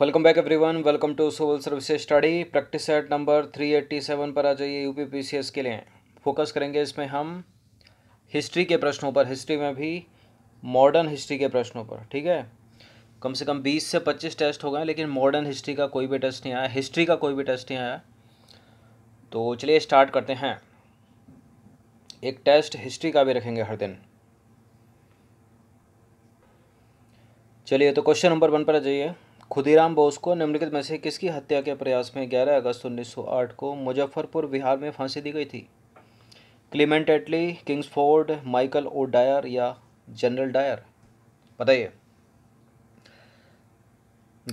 welcome back everyone welcome to civil services study practice set number 387 पर आ जाइए C S के लिए focus करेंगे इसमें हम हिस्ट्री के प्रश्नों पर हिस्ट्री में भी मॉडर्न हिस्ट्री के प्रश्नों पर ठीक है कम से कम 20 से 25 टेस्ट हो गए लेकिन मॉडर्न हिस्ट्री का कोई भी टेस्ट नहीं आया हिस्ट्री का कोई भी टेस्ट नहीं आया तो चलिए स्टार्ट करते हैं एक टेस्ट हिस्ट्री का भी रखेंगे हर दिन चलिए तो क्वेश्चन नंबर वन पर आ जाइए खुदीराम बोस को निम्नलिखित में से किसकी हत्या के प्रयास में 11 अगस्त 1908 को मुजफ्फरपुर बिहार में फांसी दी गई थी Clement Attlee Kingsford Michael O Dyer या जनरल डायर बताइए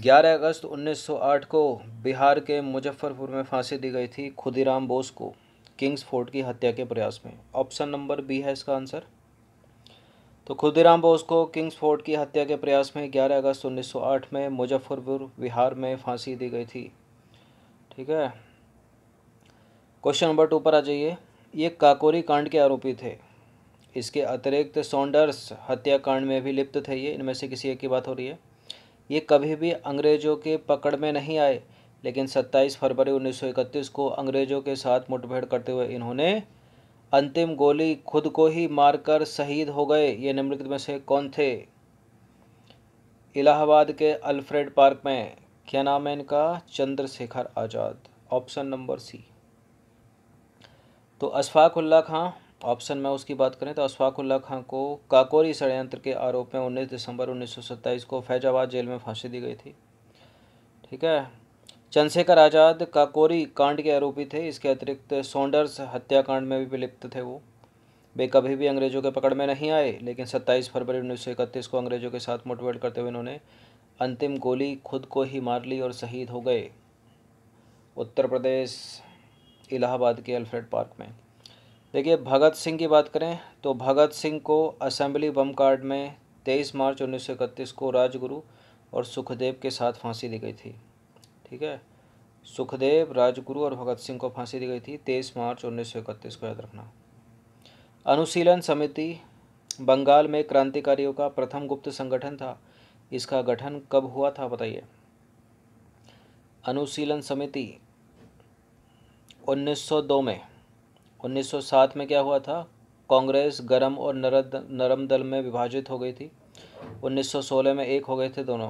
11 अगस्त 1908 को बिहार के मुजफ्फरपुर में फांसी दी गई थी खुदीराम बोस को किंग्सफोर्ड की हत्या के प्रयास में ऑप्शन नंबर बी है इसका आंसर तो खुदीराम बोस को किंग्सफोर्ड की हत्या के प्रयास में 11 अगस्त 1908 में मुजफ्फरपुर बिहार में फांसी दी गई थी ठीक है क्वेश्चन नंबर टू पर आ जाइए ये काकोरी कांड के आरोपी थे इसके अतिरिक्त सोंडर्स हत्याकांड में भी लिप्त थे ये इनमें से किसी एक की बात हो रही है ये कभी भी अंग्रेज़ों के पकड़ में नहीं आए लेकिन 27 फरवरी 1931 को अंग्रेज़ों के साथ मुठभेड़ करते हुए इन्होंने अंतिम गोली खुद को ही मारकर शहीद हो गए ये निम्नलिखित में से कौन थे इलाहाबाद के अल्फ्रेड पार्क में क्या नाम है इनका Chandrashekhar Azad option number C तो अशफाक उल्ला खां ऑप्शन में उसकी बात करें तो उल्ला खां को काकोरी षडयंत्र के आरोप में 19 दिसंबर 1927 को फैजाबाद जेल में फांसी दी गई थी ठीक है चंद्रशेखर आज़ाद काकोरी कांड के आरोपी थे इसके अतिरिक्त सोंडर्स हत्याकांड में भी लिप्त थे वो वे कभी भी अंग्रेज़ों के पकड़ में नहीं आए लेकिन 27 फरवरी उन्नीस को अंग्रेज़ों के साथ मुठभेड़ करते हुए उन्होंने अंतिम गोली खुद को ही मार ली और शहीद हो गए उत्तर प्रदेश इलाहाबाद के अल्फ्रेड पार्क में देखिए भगत सिंह की बात करें तो भगत सिंह को असेंबली बम कार्ड में 23 मार्च उन्नीस को राजगुरु और सुखदेव के साथ फांसी दी गई थी ठीक है सुखदेव राजगुरु और भगत सिंह को फांसी दी गई थी तेईस मार्च उन्नीस सौ इकतीस को याद रखना अनुशीलन समिति बंगाल में क्रांतिकारियों का प्रथम गुप्त संगठन था इसका गठन कब हुआ था बताइए अनुशीलन समिति 1902 में 1907 में क्या हुआ था कांग्रेस गरम और नरद नरम दल में विभाजित हो गई थी 1916 में एक हो गए थे दोनों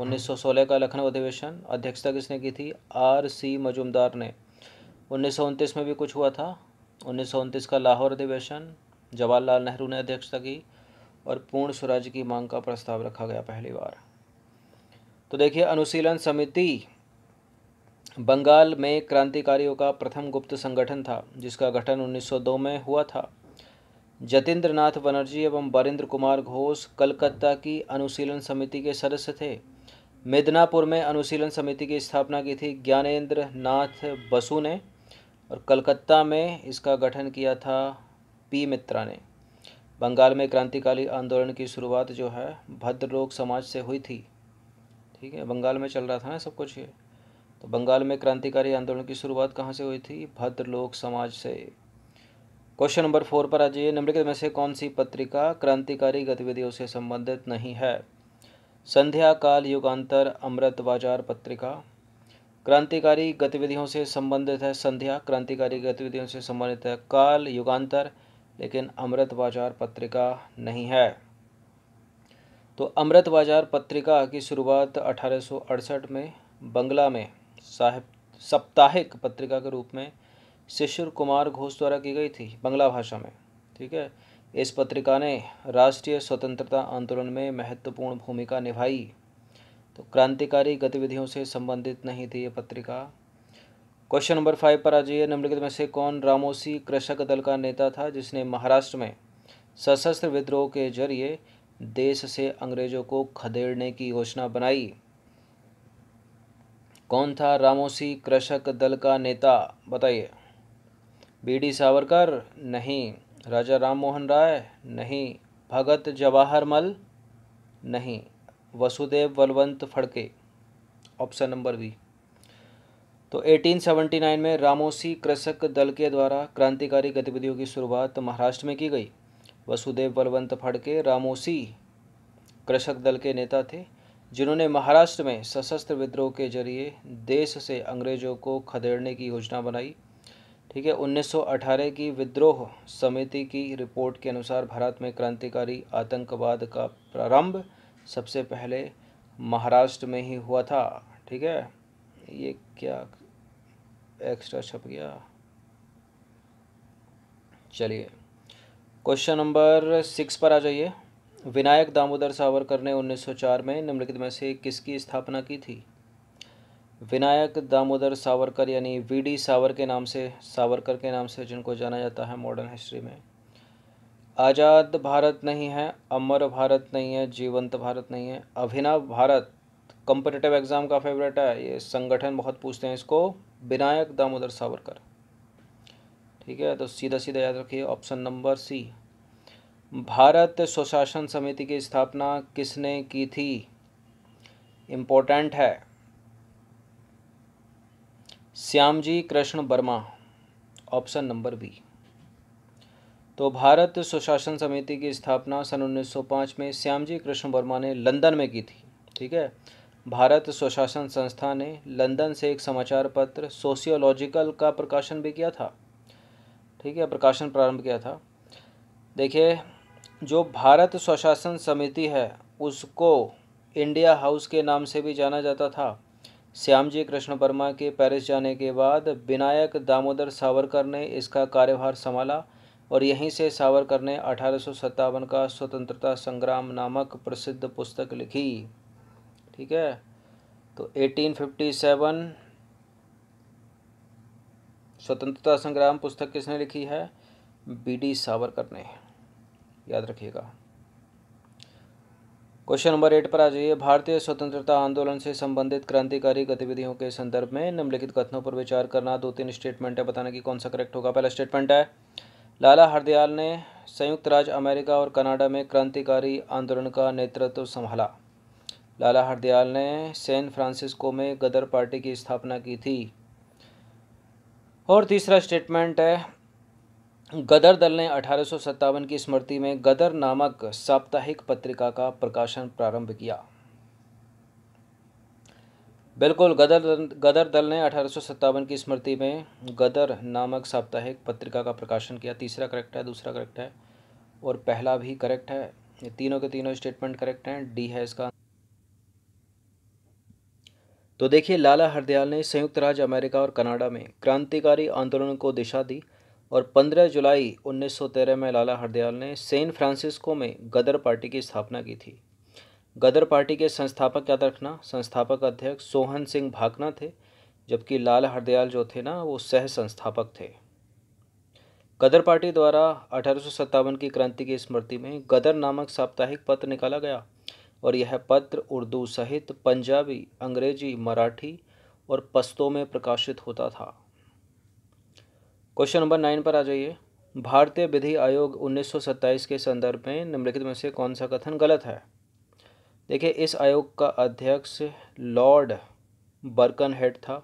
1916 का लखनऊ अधिवेशन अध्यक्षता किसने की थी आर सी मजूमदार ने उन्नीस में भी कुछ हुआ था उन्नीस का लाहौर अधिवेशन जवाहरलाल नेहरू ने अध्यक्षता की और पूर्ण स्वराज की मांग का प्रस्ताव रखा गया पहली बार तो देखिए अनुशीलन समिति बंगाल में क्रांतिकारियों का प्रथम गुप्त संगठन था जिसका गठन 1902 में हुआ था जतेंद्र नाथ बनर्जी एवं वरिंद्र कुमार घोष कलकत्ता की अनुशीलन समिति के सदस्य थे मेदनापुर में अनुशीलन समिति की स्थापना की थी ज्ञानेंद्र नाथ बसु ने और कलकत्ता में इसका गठन किया था पी मित्रा ने बंगाल में क्रांतिकारी आंदोलन की शुरुआत जो है भद्रलोक समाज से हुई थी ठीक है बंगाल में चल रहा था ना सब कुछ ये तो बंगाल में क्रांतिकारी आंदोलन की शुरुआत कहाँ से हुई थी भद्रलोक समाज से क्वेश्चन नंबर फोर पर आ जाइए निम्नलिखित में से कौन सी पत्रिका क्रांतिकारी गतिविधियों से संबंधित नहीं है संध्या काल युगांतर अमृत बाजार पत्रिका क्रांतिकारी गतिविधियों से संबंधित है संध्या क्रांतिकारी गतिविधियों से संबंधित है काल युगांतर लेकिन अमृत बाजार पत्रिका नहीं है तो अमृत बाजार पत्रिका की शुरुआत 1868 में बंगला में साहिब साप्ताहिक पत्रिका के रूप में शिशिर कुमार घोष द्वारा की गई थी बंगला भाषा में ठीक है इस पत्रिका ने राष्ट्रीय स्वतंत्रता आंदोलन में महत्वपूर्ण भूमिका निभाई तो क्रांतिकारी गतिविधियों से संबंधित नहीं थी ये पत्रिका क्वेश्चन नंबर फाइव पर आ जाइए निम्नलिखित में से कौन रामोसी कृषक दल का नेता था जिसने महाराष्ट्र में सशस्त्र विद्रोह के जरिए देश से अंग्रेजों को खदेड़ने की योजना बनाई कौन था रामोसी कृषक दल का नेता बताइए बी डी सावरकर नहीं राजा राम मोहन राय नहीं भगत जवाहरमल नहीं Vasudev Balwant Phadke option number B तो 1879 में रामोसी कृषक दल के द्वारा क्रांतिकारी गतिविधियों की शुरुआत महाराष्ट्र में की गई वसुदेव बलवंत फड़के रामोसी कृषक दल के नेता थे जिन्होंने महाराष्ट्र में सशस्त्र विद्रोह के जरिए देश से अंग्रेजों को खदेड़ने की योजना बनाई ठीक है 1918 की विद्रोह समिति की रिपोर्ट के अनुसार भारत में क्रांतिकारी आतंकवाद का प्रारंभ सबसे पहले महाराष्ट्र में ही हुआ था ठीक है ये क्या एक्स्ट्रा छप गया चलिए क्वेश्चन नंबर सिक्स पर आ जाइए विनायक दामोदर सावरकर ने 1904 में निम्नलिखित में से किसकी स्थापना की थी विनायक दामोदर सावरकर यानी वी डी सावर के नाम से सावरकर के नाम से जिनको जाना जाता है मॉडर्न हिस्ट्री में आज़ाद भारत नहीं है अमर भारत नहीं है जीवंत भारत नहीं है अभिनव भारत कम्पिटिटिव एग्ज़ाम का फेवरेट है ये संगठन बहुत पूछते हैं इसको विनायक दामोदर सावरकर ठीक है तो सीधा सीधा याद रखिए ऑप्शन नंबर सी भारत स्वशासन समिति की स्थापना किसने की थी इम्पोर्टेंट है Shyamji Krishna Varma option number B तो भारत सुशासन समिति की स्थापना सन 1905 में श्याम जी कृष्ण वर्मा ने लंदन में की थी ठीक है भारत सुशासन संस्था ने लंदन से एक समाचार पत्र सोशियोलॉजिकल का प्रकाशन भी किया था ठीक है प्रकाशन प्रारंभ किया था देखिए जो भारत स्वशासन समिति है उसको इंडिया हाउस के नाम से भी जाना जाता था श्याम जी कृष्ण वर्मा के पेरिस जाने के बाद विनायक दामोदर सावरकर ने इसका कार्यभार संभाला और यहीं से सावरकर ने अठारह का स्वतंत्रता संग्राम नामक प्रसिद्ध पुस्तक लिखी ठीक है तो 1857 स्वतंत्रता संग्राम पुस्तक किसने लिखी है बी डी सावरकर ने याद रखिएगा क्वेश्चन नंबर एट पर आ जाइए भारतीय स्वतंत्रता आंदोलन से संबंधित क्रांतिकारी गतिविधियों के संदर्भ में निम्नलिखित कथनों पर विचार करना दो तीन स्टेटमेंट है बताना कि कौन सा करेक्ट होगा पहला स्टेटमेंट है लाला हरदयाल ने संयुक्त राज्य अमेरिका और कनाडा में क्रांतिकारी आंदोलन का नेतृत्व संभाला लाला हरदयाल ने सैन फ्रांसिस्को में गदर पार्टी की स्थापना की थी और तीसरा स्टेटमेंट है गदर दल ने अठारह की स्मृति में गदर नामक साप्ताहिक पत्रिका का प्रकाशन प्रारंभ किया बिल्कुल गदर गदर दल ने अठारह की स्मृति में गदर नामक साप्ताहिक पत्रिका का प्रकाशन किया तीसरा करेक्ट है दूसरा करेक्ट है और पहला भी करेक्ट है तीनों के तीनों स्टेटमेंट करेक्ट हैं डी है इसका तो देखिए लाला हरदयाल ने संयुक्त राज्य अमेरिका और कनाडा में क्रांतिकारी आंदोलन को दिशा दी और 15 जुलाई 1913 में लाला हरदयाल ने सेंट फ्रांसिस्को में गदर पार्टी की स्थापना की थी गदर पार्टी के संस्थापक याद रखना संस्थापक अध्यक्ष सोहन सिंह भाकना थे जबकि लाला हरदयाल जो थे ना वो सह संस्थापक थे गदर पार्टी द्वारा अठारह की क्रांति की स्मृति में गदर नामक साप्ताहिक पत्र निकाला गया और यह पत्र उर्दू सहित पंजाबी अंग्रेजी मराठी और पस्तों में प्रकाशित होता था क्वेश्चन नंबर नाइन पर आ जाइए भारतीय विधि आयोग 1927 के संदर्भ में निम्नलिखित में से कौन सा कथन गलत है देखिए इस आयोग का अध्यक्ष लॉर्ड बर्कन हेड था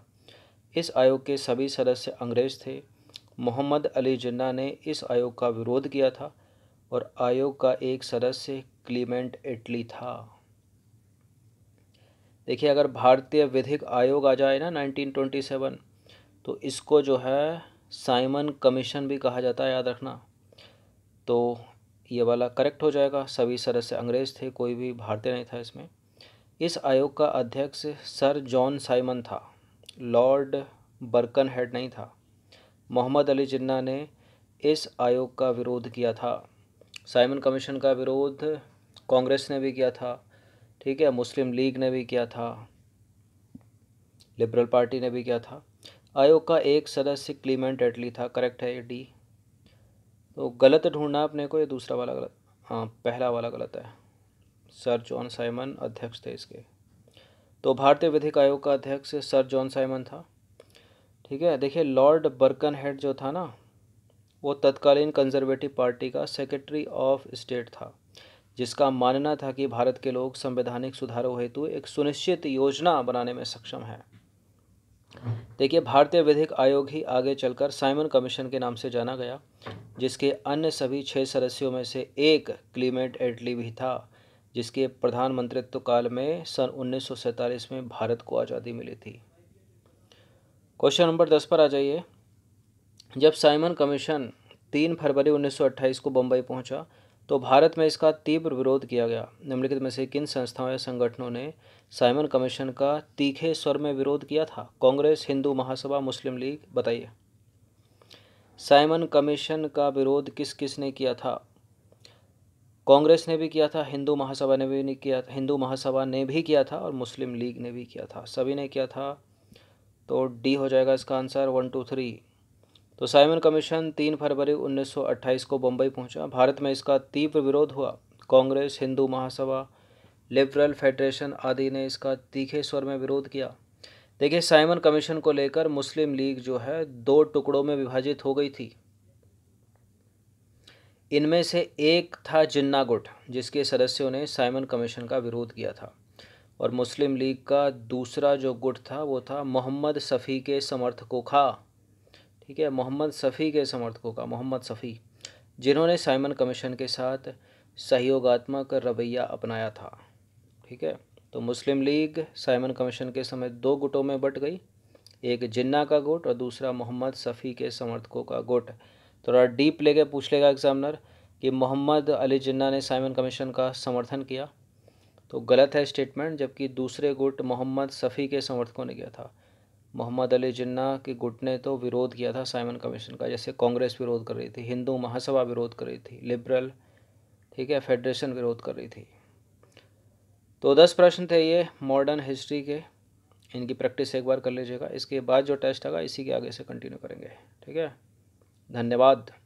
इस आयोग के सभी सदस्य अंग्रेज थे मोहम्मद अली जिन्ना ने इस आयोग का विरोध किया था और आयोग का एक सदस्य क्लीमेंट इटली था देखिए अगर भारतीय विधिक आयोग आ जाए ना 1927 तो इसको जो है साइमन कमीशन भी कहा जाता है याद रखना तो ये वाला करेक्ट हो जाएगा सभी सदस्य अंग्रेज़ थे कोई भी भारतीय नहीं था इसमें इस आयोग का अध्यक्ष सर जॉन साइमन था लॉर्ड बर्कन हेड नहीं था मोहम्मद अली जिन्ना ने इस आयोग का विरोध किया था साइमन कमीशन का विरोध कांग्रेस ने भी किया था ठीक है मुस्लिम लीग ने भी किया था लिबरल पार्टी ने भी किया था आयोग का एक सदस्य क्लीमेंट एटली था करेक्ट है ये डी तो गलत ढूंढना अपने को ये दूसरा वाला गलत हाँ पहला वाला गलत है सर जॉन साइमन अध्यक्ष थे इसके तो भारतीय विधिक आयोग का अध्यक्ष सर जॉन साइमन था ठीक है देखिए लॉर्ड बर्कन हेड जो था ना वो तत्कालीन कंजर्वेटिव पार्टी का सेक्रेटरी ऑफ स्टेट था जिसका मानना था कि भारत के लोग संवैधानिक सुधारों हेतु एक सुनिश्चित योजना बनाने में सक्षम है देखिए भारतीय विधिक आयोग ही आगे चलकर साइमन कमीशन के नाम से जाना गया जिसके अन्य सभी छः सदस्यों में से एक क्लीमेंट एटली भी था जिसके प्रधानमंत्रित्व काल में सन उन्नीस में भारत को आज़ादी मिली थी क्वेश्चन नंबर दस पर आ जाइए जब साइमन कमीशन तीन फरवरी 1928 को बम्बई पहुंचा तो भारत में इसका तीव्र विरोध किया गया निम्नलिखित में से किन संस्थाओं या संगठनों ने साइमन कमीशन का तीखे स्वर में विरोध किया था Congress Hindu Mahasabha Muslim League बताइए साइमन कमीशन का विरोध किस किस ने किया था कांग्रेस ने भी किया था हिंदू महासभा ने भी नहीं किया हिंदू महासभा ने भी किया था और मुस्लिम लीग ने भी किया था सभी ने किया था तो डी हो जाएगा इसका आंसर वन टू थ्री तो साइमन कमीशन तीन फरवरी 1928 को बम्बई पहुंचा भारत में इसका तीव्र विरोध हुआ Congress Hindu Mahasabha liberal federation आदि ने इसका तीखे स्वर में विरोध किया देखिए साइमन कमीशन को लेकर मुस्लिम लीग जो है दो टुकड़ों में विभाजित हो गई थी इनमें से एक था जिन्ना गुट जिसके सदस्यों ने साइमन कमीशन का विरोध किया था और मुस्लिम लीग का दूसरा जो गुट था वो था मोहम्मद सफ़ी के समर्थकों खा ठीक है मोहम्मद सफ़ी के समर्थकों का मोहम्मद सफ़ी जिन्होंने साइमन कमीशन के साथ सहयोगात्मक रवैया अपनाया था ठीक है तो मुस्लिम लीग साइमन कमीशन के समय दो गुटों में बट गई एक जिन्ना का गुट और दूसरा मोहम्मद सफ़ी के समर्थकों का गुट थोड़ा तो डीप लेके पूछ लेगा एग्जामिनर कि मोहम्मद अली जिन्ना ने साइमन कमीशन का समर्थन किया तो गलत है स्टेटमेंट जबकि दूसरे गुट मोहम्मद सफ़ी के समर्थकों ने किया था मोहम्मद अली जिन्ना के गुट ने तो विरोध किया था साइमन कमीशन का जैसे कांग्रेस विरोध कर रही थी हिंदू महासभा विरोध कर रही थी लिबरल ठीक है फेडरेशन विरोध कर रही थी तो दस प्रश्न थे ये मॉडर्न हिस्ट्री के इनकी प्रैक्टिस एक बार कर लीजिएगा इसके बाद जो टेस्ट आएगा इसी के आगे से कंटिन्यू करेंगे ठीक है धन्यवाद